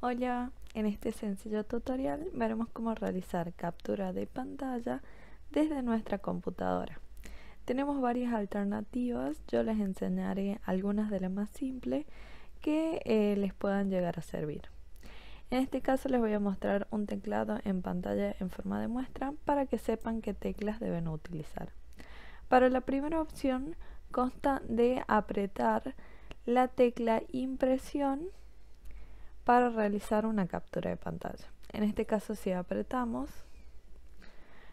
Hola, en este sencillo tutorial veremos cómo realizar captura de pantalla desde nuestra computadora. Tenemos varias alternativas, yo les enseñaré algunas de las más simples que eh, les puedan llegar a servir. En este caso les voy a mostrar un teclado en pantalla en forma de muestra para que sepan qué teclas deben utilizar. Para la primera opción consta de apretar la tecla impresión para realizar una captura de pantalla. En este caso si apretamos,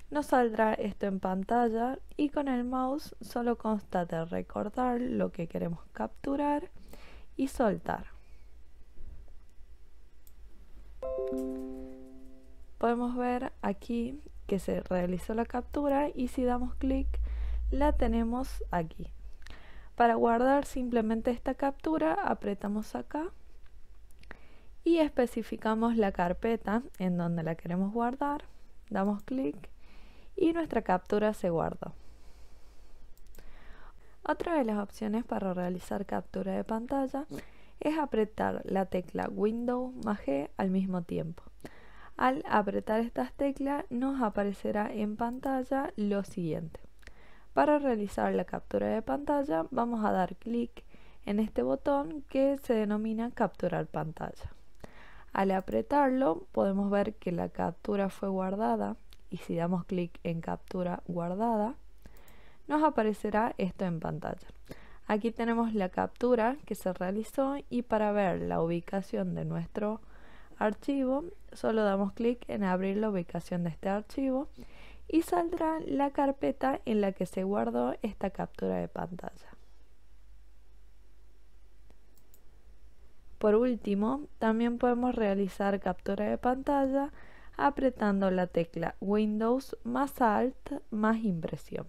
nos saldrá esto en pantalla y con el mouse solo consta de recordar lo que queremos capturar y soltar. Podemos ver aquí que se realizó la captura y si damos clic la tenemos aquí. Para guardar simplemente esta captura apretamos acá y especificamos la carpeta en donde la queremos guardar, damos clic y nuestra captura se guarda. Otra de las opciones para realizar captura de pantalla es apretar la tecla Windows más G al mismo tiempo. Al apretar estas teclas nos aparecerá en pantalla lo siguiente. Para realizar la captura de pantalla vamos a dar clic en este botón que se denomina capturar pantalla. Al apretarlo podemos ver que la captura fue guardada y si damos clic en captura guardada nos aparecerá esto en pantalla. Aquí tenemos la captura que se realizó y para ver la ubicación de nuestro archivo solo damos clic en abrir la ubicación de este archivo y saldrá la carpeta en la que se guardó esta captura de pantalla. Por último, también podemos realizar captura de pantalla apretando la tecla Windows más Alt más impresión.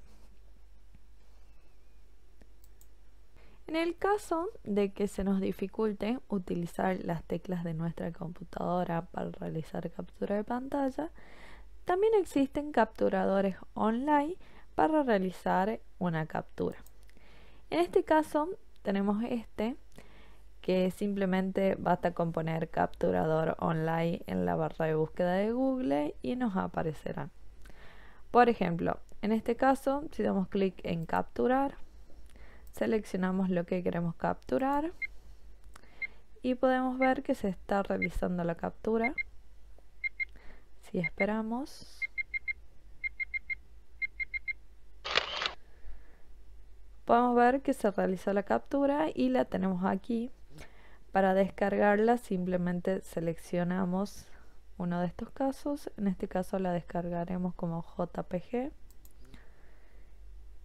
En el caso de que se nos dificulte utilizar las teclas de nuestra computadora para realizar captura de pantalla, también existen capturadores online para realizar una captura. En este caso tenemos este que simplemente basta con poner capturador online en la barra de búsqueda de Google y nos aparecerá. Por ejemplo, en este caso, si damos clic en capturar, seleccionamos lo que queremos capturar y podemos ver que se está realizando la captura. Si esperamos, podemos ver que se realizó la captura y la tenemos aquí para descargarla simplemente seleccionamos uno de estos casos, en este caso la descargaremos como JPG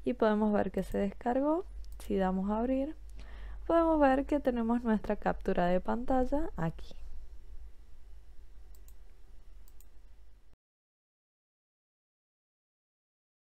y podemos ver que se descargó, si damos a abrir podemos ver que tenemos nuestra captura de pantalla aquí.